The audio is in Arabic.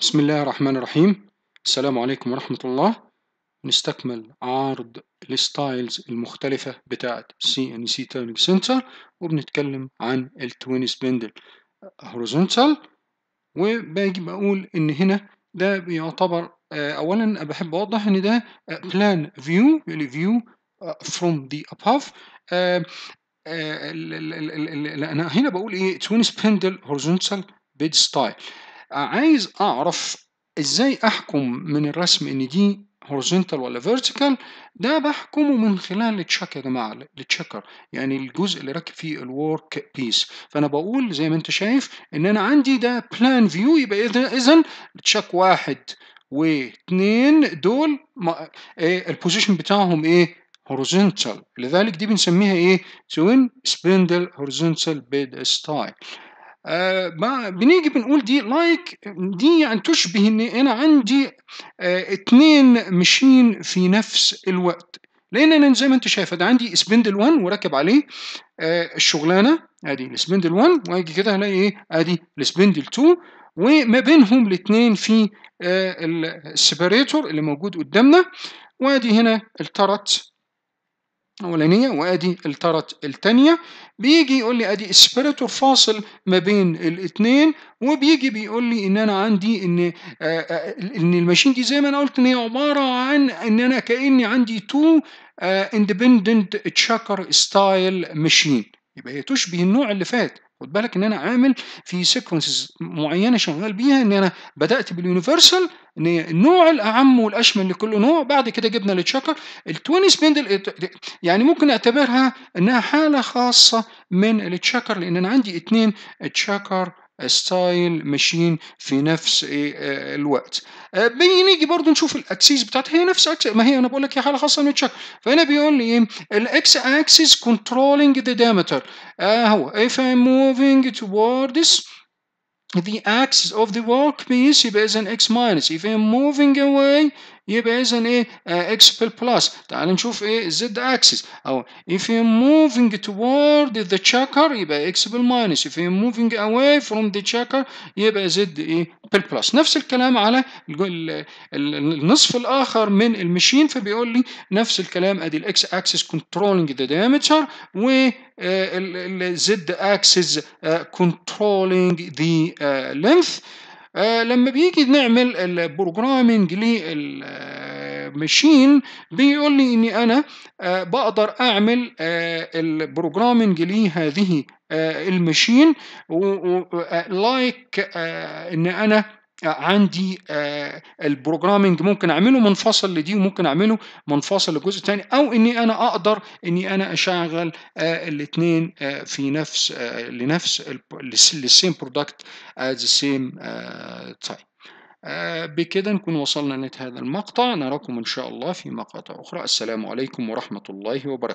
بسم الله الرحمن الرحيم السلام عليكم ورحمة الله نستكمل عرض الستايلز المختلفة بتاعة سي ان سي تيرنج سنتر وبنتكلم عن التوين سبندل هوريزونتال وباجي بقول ان هنا ده بيعتبر اولا بحب اوضح ان ده بلان فيو يعني فيو فروم ذا اباف انا هنا بقول ايه توين سبندل هوريزونتال بيد ستايل عايز اعرف ازاي احكم من الرسم ان دي هورزونتال ولا فيرتيكال ده بحكمه من خلال التشيك يا جماعه التشيكر يعني الجزء اللي راكب فيه الورك بيس فانا بقول زي ما انت شايف ان انا عندي ده بلان فيو يبقى اذا تشيك واحد واثنين دول إيه البوزيشن بتاعهم ايه هورزونتال لذلك دي بنسميها ايه توين سبندل هورزونتال بيد ستايل آه ما بنيجي بنقول دي لايك دي يعني تشبه ان انا عندي آه اتنين في نفس الوقت لان انا زي ما انت شايفه ده عندي سبندل 1 وراكب عليه آه الشغلانه ادي السبندل 1 واجي كده هلاقي ايه ادي السبندل 2 وما بينهم الاثنين في آه، السيبريتور اللي موجود قدامنا وادي هنا الترت الاولانيه وادي الترت الثانيه بيجي يقول لي ادي اسبريتور فاصل ما بين الاثنين وبيجي بيقول لي ان انا عندي ان آه، آه، ان الماشين دي زي ما انا قلت ان هي عباره عن ان انا كاني عندي تو اندبندنت تشاكر ستايل ماشين يبقى هي تشبه النوع اللي فات خد بالك ان انا عامل في سيكونسز معينه شغال بيها ان انا بدات باليونيفرسال ان النوع الاعم والاشمل لكل نوع بعد كده جبنا التشكر التوين سبندل يعني ممكن اعتبرها انها حاله خاصه من التشكر لان انا عندي اثنين تشكر ستايل ماشين في نفس آه، آه، الوقت آه، بنيجي برضو نشوف الاكسيس بتاعتها هي نفس أكسيز. ما هي انا بقول لك هي حاله خاصه من التشاك فهنا بيقول لي ايه الاكس اكسس كنترولينج ذا دامتر اهو if I'm moving towards the axis of the workpiece يبقى an x minus if I'm moving away يبقى اذا ايه اكس آه، بالبلس تعال نشوف ايه الزد اكسس او if you're moving toward the checker يبقى اكس بالماينس if you're moving away from the checker يبقى زد ايه بالبلس نفس الكلام على النصف الاخر من المشين فبيقول لي نفس الكلام ادي الاكس اكسس كنترولنج ذا diameter و الزد اكسس كنترولنج ذا لينث آه، لما بيجي نعمل البروجرامنج للماشين بيقول لي اني انا آه، بقدر اعمل البروجرامنج لهذه الماشين لايك ان انا عندي آه، البروجرامنج ممكن اعمله منفصل لدي وممكن اعمله منفصل لجزء تاني او اني انا اقدر اني انا اشغل آه، الاثنين آه، في نفس لنفس السيم برودكت ات ذا سيم تايم بكده نكون وصلنا لنهاية هذا المقطع نراكم إن شاء الله في مقاطع أخرى السلام عليكم ورحمة الله وبركاته